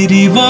Tiriva.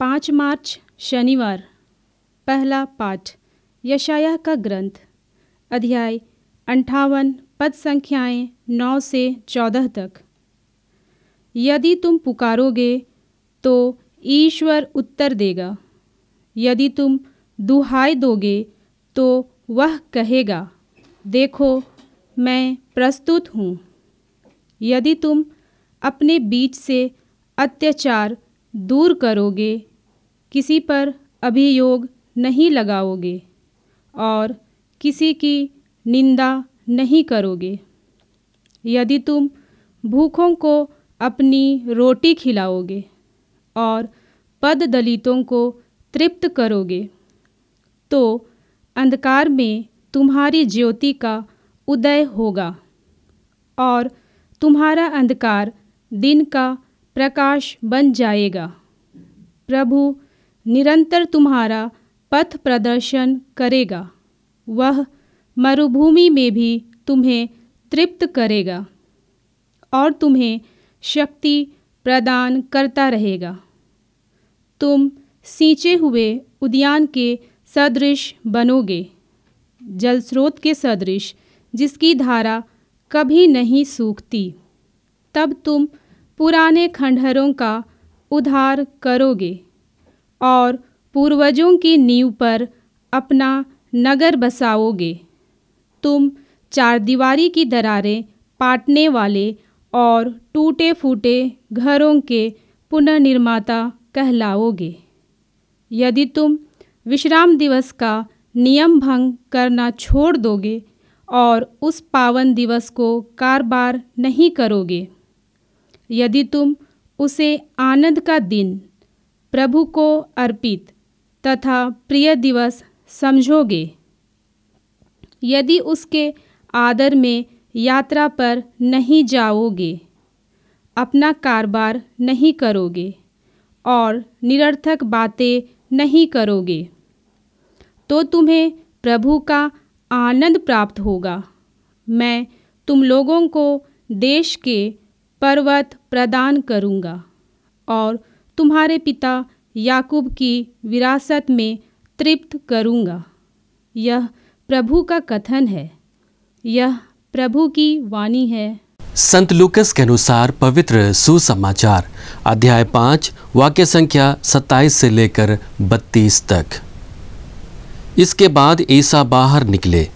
पाँच मार्च शनिवार पहला पाठ यशाया का ग्रंथ अध्याय अंठावन पद संख्याएं नौ से चौदह तक यदि तुम पुकारोगे तो ईश्वर उत्तर देगा यदि तुम दुहाई दोगे तो वह कहेगा देखो मैं प्रस्तुत हूँ यदि तुम अपने बीच से अत्याचार दूर करोगे किसी पर अभियोग नहीं लगाओगे और किसी की निंदा नहीं करोगे यदि तुम भूखों को अपनी रोटी खिलाओगे और पद दलितों को तृप्त करोगे तो अंधकार में तुम्हारी ज्योति का उदय होगा और तुम्हारा अंधकार दिन का प्रकाश बन जाएगा प्रभु निरंतर तुम्हारा पथ प्रदर्शन करेगा वह मरुभूमि में भी तुम्हें तृप्त करेगा और तुम्हें शक्ति प्रदान करता रहेगा तुम सींचे हुए उद्यान के सदृश बनोगे जल स्रोत के सदृश जिसकी धारा कभी नहीं सूखती तब तुम पुराने खंडहरों का उधार करोगे और पूर्वजों की नींव पर अपना नगर बसाओगे तुम चारदीवारी की दरारें पाटने वाले और टूटे फूटे घरों के पुनर्निर्माता कहलाओगे यदि तुम विश्राम दिवस का नियम भंग करना छोड़ दोगे और उस पावन दिवस को कारबार नहीं करोगे यदि तुम उसे आनंद का दिन प्रभु को अर्पित तथा प्रिय दिवस समझोगे यदि उसके आदर में यात्रा पर नहीं जाओगे अपना कारोबार नहीं करोगे और निरर्थक बातें नहीं करोगे तो तुम्हें प्रभु का आनंद प्राप्त होगा मैं तुम लोगों को देश के पर्वत प्रदान करूँगा और तुम्हारे पिता याकूब की विरासत में तृप्त करूंगा यह प्रभु का कथन है यह प्रभु की वाणी है संत लुकस के अनुसार पवित्र सुसमाचार अध्याय पाँच वाक्य संख्या सत्ताईस से लेकर बत्तीस तक इसके बाद ईसा बाहर निकले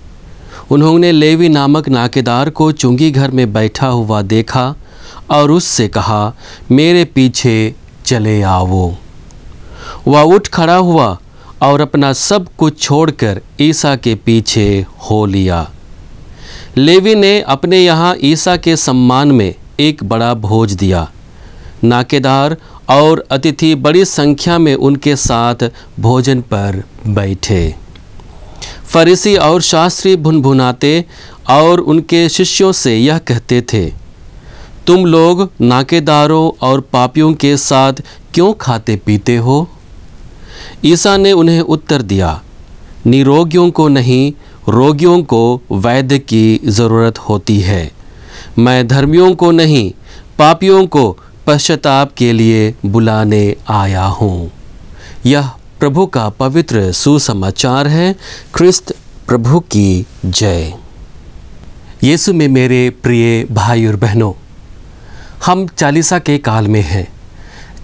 उन्होंने लेवी नामक नाकेदार को चुंगी घर में बैठा हुआ देखा और उससे कहा मेरे पीछे चले आओ वह उठ खड़ा हुआ और अपना सब कुछ छोड़कर ईसा के पीछे हो लिया लेवी ने अपने यहाँ ईसा के सम्मान में एक बड़ा भोज दिया नाकेदार और अतिथि बड़ी संख्या में उनके साथ भोजन पर बैठे फरीसी और शास्त्री भुनभुनाते और उनके शिष्यों से यह कहते थे तुम लोग नाकेदारों और पापियों के साथ क्यों खाते पीते हो ईसा ने उन्हें उत्तर दिया निरोगियों को नहीं रोगियों को वैद्य की ज़रूरत होती है मैं धर्मियों को नहीं पापियों को पश्चाताप के लिए बुलाने आया हूँ यह प्रभु का पवित्र सुसमाचार है ख्रिस्त प्रभु की जय यीशु में मेरे प्रिय भाई और बहनों हम चालीसा के काल में हैं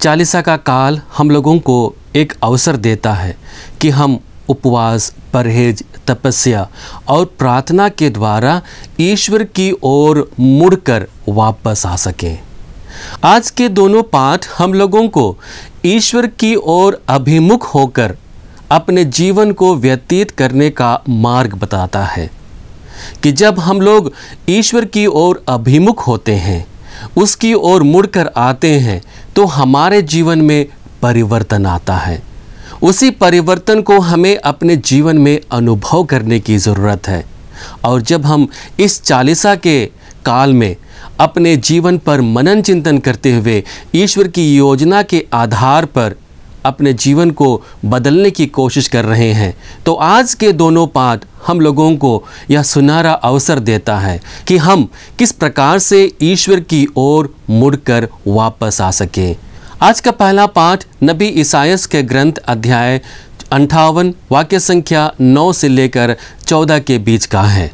चालीसा का काल हम लोगों को एक अवसर देता है कि हम उपवास परहेज तपस्या और प्रार्थना के द्वारा ईश्वर की ओर मुड़कर वापस आ सकें आज के दोनों पाठ हम लोगों को ईश्वर की ओर अभिमुख होकर अपने जीवन को व्यतीत करने का मार्ग बताता है कि जब हम लोग ईश्वर की ओर अभिमुख होते हैं उसकी ओर मुड़कर आते हैं तो हमारे जीवन में परिवर्तन आता है उसी परिवर्तन को हमें अपने जीवन में अनुभव करने की ज़रूरत है और जब हम इस चालीसा के काल में अपने जीवन पर मनन चिंतन करते हुए ईश्वर की योजना के आधार पर अपने जीवन को बदलने की कोशिश कर रहे हैं तो आज के दोनों पाठ हम लोगों को यह सुनहरा अवसर देता है कि हम किस प्रकार से ईश्वर की ओर मुड़कर वापस आ सकें आज का पहला पाठ नबी ईसायस के ग्रंथ अध्याय अंठावन वाक्य संख्या नौ से लेकर चौदह के बीच का है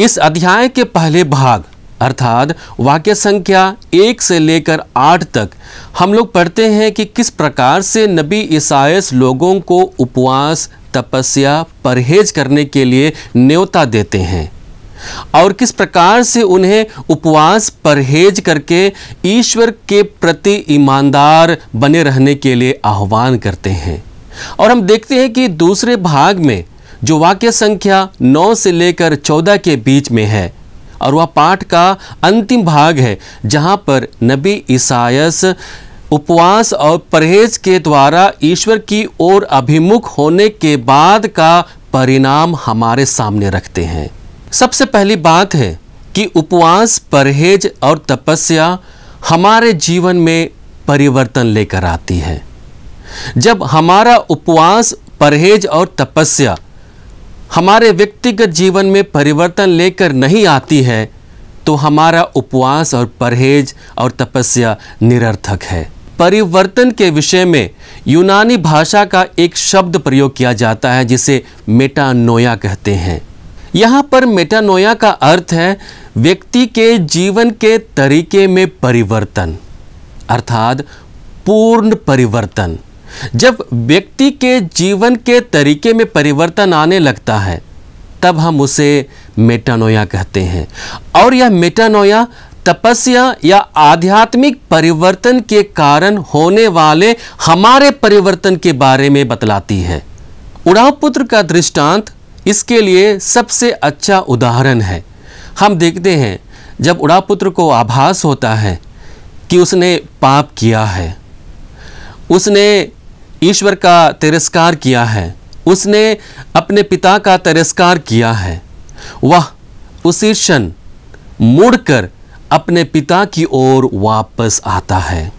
इस अध्याय के पहले भाग अर्थात वाक्य संख्या एक से लेकर आठ तक हम लोग पढ़ते हैं कि किस प्रकार से नबी ईसाइस लोगों को उपवास तपस्या परहेज करने के लिए न्योता देते हैं और किस प्रकार से उन्हें उपवास परहेज करके ईश्वर के प्रति ईमानदार बने रहने के लिए आह्वान करते हैं और हम देखते हैं कि दूसरे भाग में जो वाक्य संख्या 9 से लेकर 14 के बीच में है और वह पाठ का अंतिम भाग है जहाँ पर नबी ईसायस उपवास और परहेज के द्वारा ईश्वर की ओर अभिमुख होने के बाद का परिणाम हमारे सामने रखते हैं सबसे पहली बात है कि उपवास परहेज और तपस्या हमारे जीवन में परिवर्तन लेकर आती है जब हमारा उपवास परहेज और तपस्या हमारे व्यक्तिगत जीवन में परिवर्तन लेकर नहीं आती है तो हमारा उपवास और परहेज और तपस्या निरर्थक है परिवर्तन के विषय में यूनानी भाषा का एक शब्द प्रयोग किया जाता है जिसे मेटानोया कहते हैं यहाँ पर मेटानोया का अर्थ है व्यक्ति के जीवन के तरीके में परिवर्तन अर्थात पूर्ण परिवर्तन जब व्यक्ति के जीवन के तरीके में परिवर्तन आने लगता है तब हम उसे मेटानोया कहते हैं और यह मेटानोया तपस्या या आध्यात्मिक परिवर्तन के कारण होने वाले हमारे परिवर्तन के बारे में बतलाती है उड़ाव पुत्र का दृष्टांत इसके लिए सबसे अच्छा उदाहरण है हम देखते हैं जब उड़ाव पुत्र को आभास होता है कि उसने पाप किया है उसने ईश्वर का तिरस्कार किया है उसने अपने पिता का तिरस्कार किया है वह उसी क्षण मुड़कर अपने पिता की ओर वापस आता है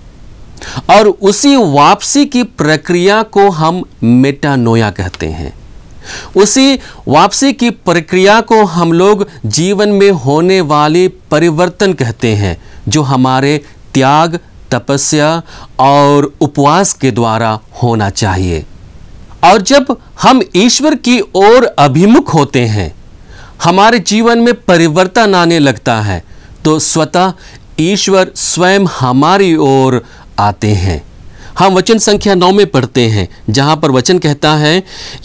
और उसी वापसी की प्रक्रिया को हम मेटानोया कहते हैं उसी वापसी की प्रक्रिया को हम लोग जीवन में होने वाले परिवर्तन कहते हैं जो हमारे त्याग तपस्या और उपवास के द्वारा होना चाहिए और जब हम ईश्वर की ओर अभिमुख होते हैं हमारे जीवन में परिवर्तन आने लगता है तो स्वतः ईश्वर स्वयं हमारी ओर आते हैं हम वचन संख्या नौ में पढ़ते हैं जहां पर वचन कहता है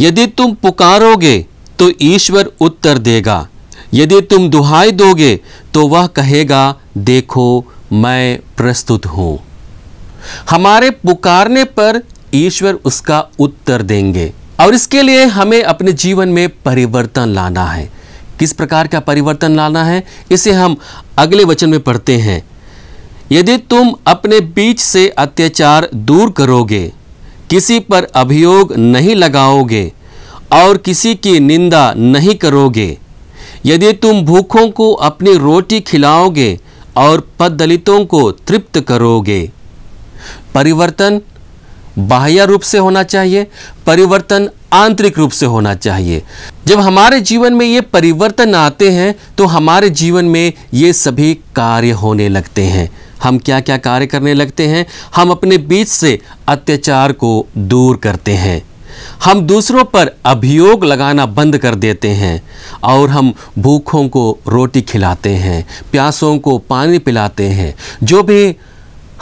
यदि तुम पुकारोगे तो ईश्वर उत्तर देगा यदि तुम दुहाई दोगे तो वह कहेगा देखो मैं प्रस्तुत हूं हमारे पुकारने पर ईश्वर उसका उत्तर देंगे और इसके लिए हमें अपने जीवन में परिवर्तन लाना है किस प्रकार का परिवर्तन लाना है इसे हम अगले वचन में पढ़ते हैं यदि तुम अपने बीच से अत्याचार दूर करोगे किसी पर अभियोग नहीं लगाओगे और किसी की निंदा नहीं करोगे यदि तुम भूखों को अपनी रोटी खिलाओगे और पद दलितों को तृप्त करोगे परिवर्तन बाह्य रूप से होना चाहिए परिवर्तन आंतरिक रूप से होना चाहिए जब हमारे जीवन में ये परिवर्तन आते हैं तो हमारे जीवन में ये सभी कार्य होने लगते हैं हम क्या क्या कार्य करने लगते हैं हम अपने बीच से अत्याचार को दूर करते हैं हम दूसरों पर अभियोग लगाना बंद कर देते हैं और हम भूखों को रोटी खिलाते हैं प्यासों को पानी पिलाते हैं जो भी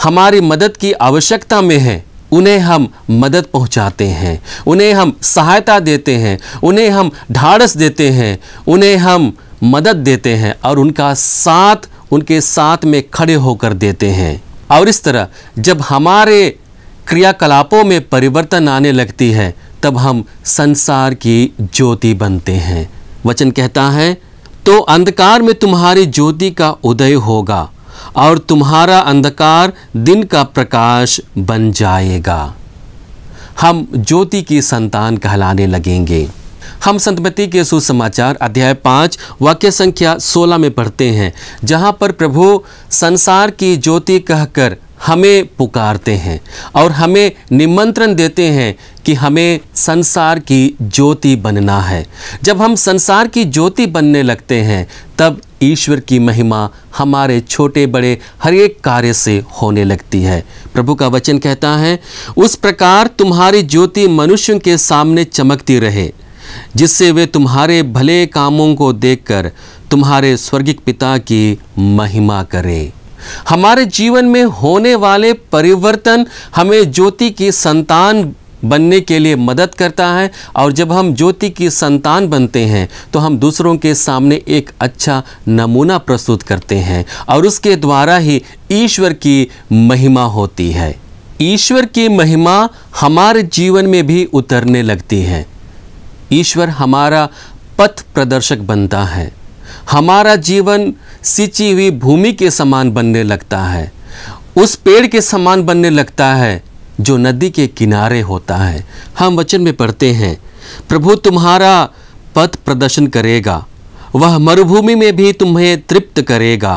हमारी मदद की आवश्यकता में है उन्हें हम मदद पहुंचाते हैं उन्हें हम सहायता देते हैं उन्हें हम ढाड़स देते हैं उन्हें हम मदद देते हैं और उनका साथ उनके साथ में खड़े होकर देते हैं और इस तरह जब हमारे क्रियाकलापों में परिवर्तन आने लगती है तब हम संसार की ज्योति बनते हैं वचन कहता है तो अंधकार में तुम्हारी ज्योति का उदय होगा और तुम्हारा अंधकार दिन का प्रकाश बन जाएगा हम ज्योति की संतान कहलाने लगेंगे हम संतमति के सुसमाचार अध्याय पाँच वाक्य संख्या सोलह में पढ़ते हैं जहाँ पर प्रभु संसार की ज्योति कहकर हमें पुकारते हैं और हमें निमंत्रण देते हैं कि हमें संसार की ज्योति बनना है जब हम संसार की ज्योति बनने लगते हैं तब ईश्वर की महिमा हमारे छोटे बड़े हर एक कार्य से होने लगती है प्रभु का वचन कहता है उस प्रकार तुम्हारी ज्योति मनुष्यों के सामने चमकती रहे जिससे वे तुम्हारे भले कामों को देखकर तुम्हारे स्वर्गिक पिता की महिमा करें हमारे जीवन में होने वाले परिवर्तन हमें ज्योति की संतान बनने के लिए मदद करता है और जब हम ज्योति की संतान बनते हैं तो हम दूसरों के सामने एक अच्छा नमूना प्रस्तुत करते हैं और उसके द्वारा ही ईश्वर की महिमा होती है ईश्वर की महिमा हमारे जीवन में भी उतरने लगती है ईश्वर हमारा पथ प्रदर्शक बनता है हमारा जीवन सिंची हुई भूमि के समान बनने लगता है उस पेड़ के समान बनने लगता है जो नदी के किनारे होता है हम वचन में पढ़ते हैं प्रभु तुम्हारा पथ प्रदर्शन करेगा वह मरुभूमि में भी तुम्हें तृप्त करेगा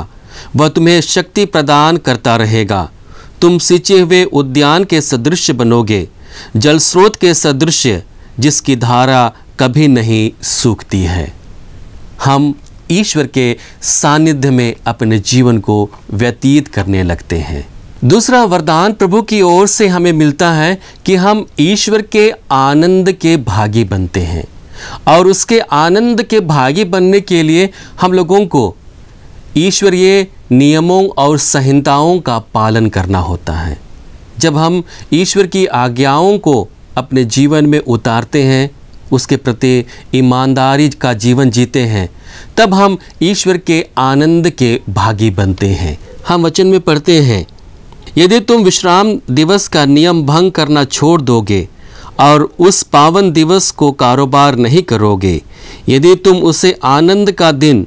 वह तुम्हें शक्ति प्रदान करता रहेगा तुम सिंचे हुए उद्यान के सदृश बनोगे जल स्रोत के सदृश जिसकी धारा कभी नहीं सूखती है हम ईश्वर के सानिध्य में अपने जीवन को व्यतीत करने लगते हैं दूसरा वरदान प्रभु की ओर से हमें मिलता है कि हम ईश्वर के आनंद के भागी बनते हैं और उसके आनंद के भागी बनने के लिए हम लोगों को ईश्वरीय नियमों और संहिताओं का पालन करना होता है जब हम ईश्वर की आज्ञाओं को अपने जीवन में उतारते हैं उसके प्रति ईमानदारी का जीवन जीते हैं तब हम ईश्वर के आनंद के भागी बनते हैं हम वचन में पढ़ते हैं यदि तुम विश्राम दिवस का नियम भंग करना छोड़ दोगे और उस पावन दिवस को कारोबार नहीं करोगे यदि तुम उसे आनंद का दिन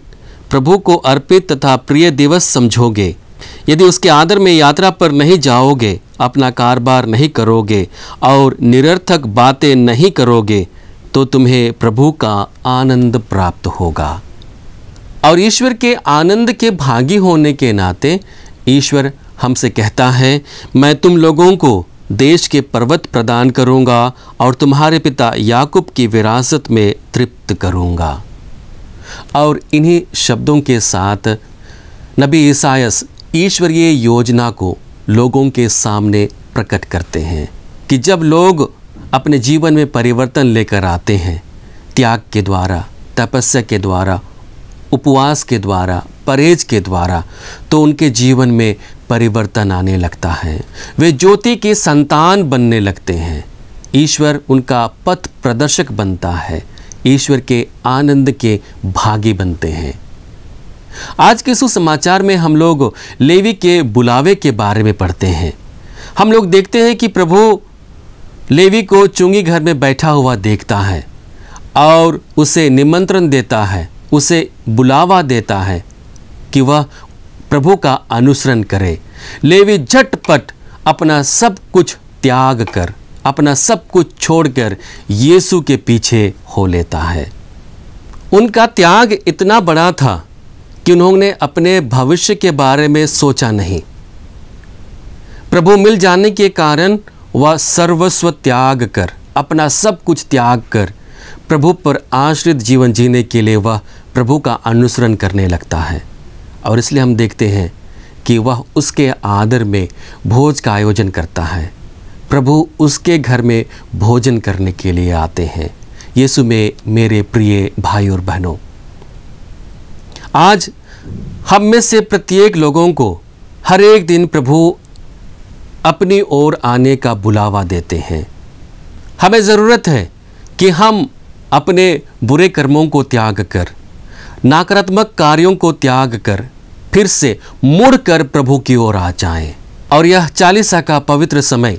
प्रभु को अर्पित तथा प्रिय दिवस समझोगे यदि उसके आदर में यात्रा पर नहीं जाओगे अपना कारोबार नहीं करोगे और निरर्थक बातें नहीं करोगे तो तुम्हें प्रभु का आनंद प्राप्त होगा और ईश्वर के आनंद के भागी होने के नाते ईश्वर हमसे कहता है मैं तुम लोगों को देश के पर्वत प्रदान करूंगा और तुम्हारे पिता याकूब की विरासत में तृप्त करूंगा और इन्हीं शब्दों के साथ नबी ईसायस ईश्वरीय योजना को लोगों के सामने प्रकट करते हैं कि जब लोग अपने जीवन में परिवर्तन लेकर आते हैं त्याग के द्वारा तपस्या के द्वारा उपवास के द्वारा परहेज के द्वारा तो उनके जीवन में परिवर्तन आने लगता है वे ज्योति के संतान बनने लगते हैं ईश्वर उनका पथ प्रदर्शक बनता है ईश्वर के आनंद के भागी बनते हैं आज के सुसमाचार में हम लोग लेवी के बुलावे के बारे में पढ़ते हैं हम लोग देखते हैं कि प्रभु लेवी को चुंगी घर में बैठा हुआ देखता है और उसे निमंत्रण देता है उसे बुलावा देता है कि वह प्रभु का अनुसरण करे लेवी झटपट अपना सब कुछ त्याग कर अपना सब कुछ छोड़कर यीशु के पीछे हो लेता है उनका त्याग इतना बड़ा था कि उन्होंने अपने भविष्य के बारे में सोचा नहीं प्रभु मिल जाने के कारण वह सर्वस्व त्याग कर अपना सब कुछ त्याग कर प्रभु पर आश्रित जीवन जीने के लिए वह प्रभु का अनुसरण करने लगता है और इसलिए हम देखते हैं कि वह उसके आदर में भोज का आयोजन करता है प्रभु उसके घर में भोजन करने के लिए आते हैं यीशु में मेरे प्रिय भाई और बहनों आज हम में से प्रत्येक लोगों को हर एक दिन प्रभु अपनी ओर आने का बुलावा देते हैं हमें ज़रूरत है कि हम अपने बुरे कर्मों को त्याग कर नकारात्मक कार्यों को त्याग कर फिर से मुड़कर प्रभु की ओर आ जाएं और यह चालीसा का पवित्र समय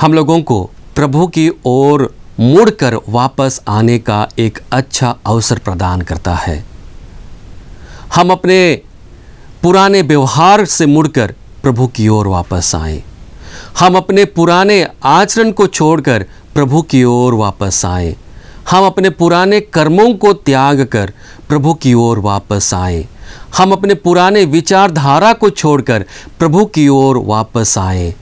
हम लोगों को प्रभु की ओर मुड़कर वापस आने का एक अच्छा अवसर प्रदान करता है हम अपने पुराने व्यवहार से मुड़कर प्रभु की ओर वापस आएं हम अपने पुराने आचरण को छोड़कर प्रभु की ओर वापस आएं हम अपने पुराने कर्मों को त्याग कर प्रभु की ओर वापस आए हम अपने पुराने विचारधारा को छोड़कर प्रभु की ओर वापस आए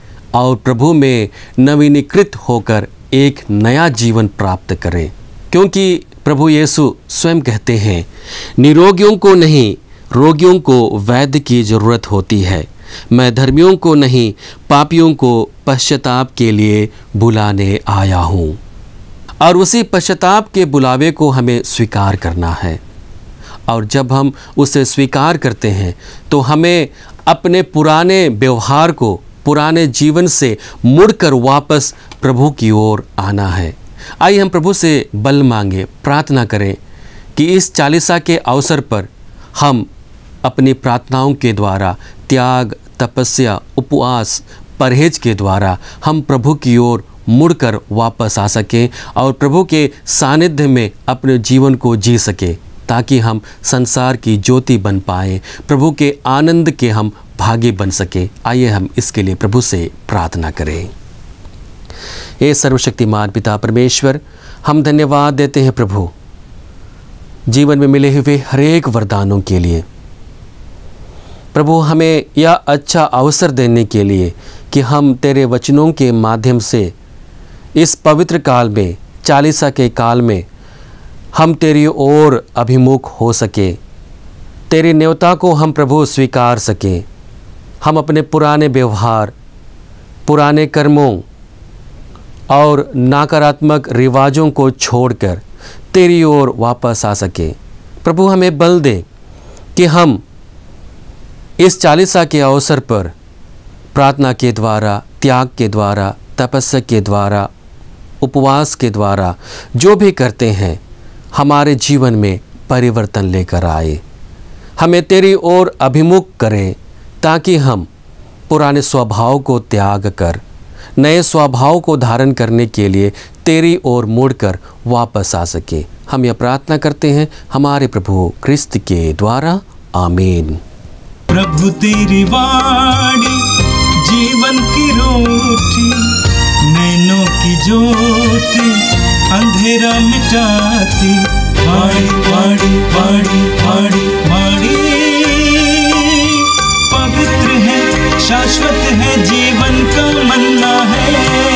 और प्रभु में नवीनीकृत होकर एक नया जीवन प्राप्त करें क्योंकि प्रभु येसु स्वयं कहते हैं निरोगियों को नहीं रोगियों को वैद्य की जरूरत होती है मैं धर्मियों को नहीं पापियों को पश्चाताप के लिए बुलाने आया हूँ और उसी पश्चाताप के बुलावे को हमें स्वीकार करना है और जब हम उसे स्वीकार करते हैं तो हमें अपने पुराने व्यवहार को पुराने जीवन से मुड़कर वापस प्रभु की ओर आना है आइए हम प्रभु से बल मांगे प्रार्थना करें कि इस चालीसा के अवसर पर हम अपनी प्रार्थनाओं के द्वारा त्याग तपस्या उपवास परहेज के द्वारा हम प्रभु की ओर मुड़कर वापस आ सकें और प्रभु के सानिध्य में अपने जीवन को जी सकें ताकि हम संसार की ज्योति बन पाए प्रभु के आनंद के हम भागी बन सके आइए हम इसके लिए प्रभु से प्रार्थना करें ये सर्वशक्तिमान पिता परमेश्वर हम धन्यवाद देते हैं प्रभु जीवन में मिले हुए हरेक वरदानों के लिए प्रभु हमें यह अच्छा अवसर देने के लिए कि हम तेरे वचनों के माध्यम से इस पवित्र काल में चालीसा के काल में हम तेरी ओर अभिमुख हो सके तेरी नेवता को हम प्रभु स्वीकार सकें हम अपने पुराने व्यवहार पुराने कर्मों और नकारात्मक रिवाजों को छोड़कर तेरी ओर वापस आ सकें प्रभु हमें बल दे कि हम इस चालीसा के अवसर पर प्रार्थना के द्वारा त्याग के द्वारा तपस्या के द्वारा उपवास के द्वारा जो भी करते हैं हमारे जीवन में परिवर्तन लेकर आए हमें तेरी ओर अभिमुख करें ताकि हम पुराने स्वभाव को त्याग कर नए स्वभाव को धारण करने के लिए तेरी ओर मुड़कर वापस आ सके हम यह प्रार्थना करते हैं हमारे प्रभु क्रिस्त के द्वारा आमीन प्रभु तेरी वाणी जीवन की रोटी ज्योति अंधेरा मिटाती पाड़ी पाड़ी पाड़ी पाड़ी पाड़ी पवित्र है शाश्वत है जीवन का मन्ना है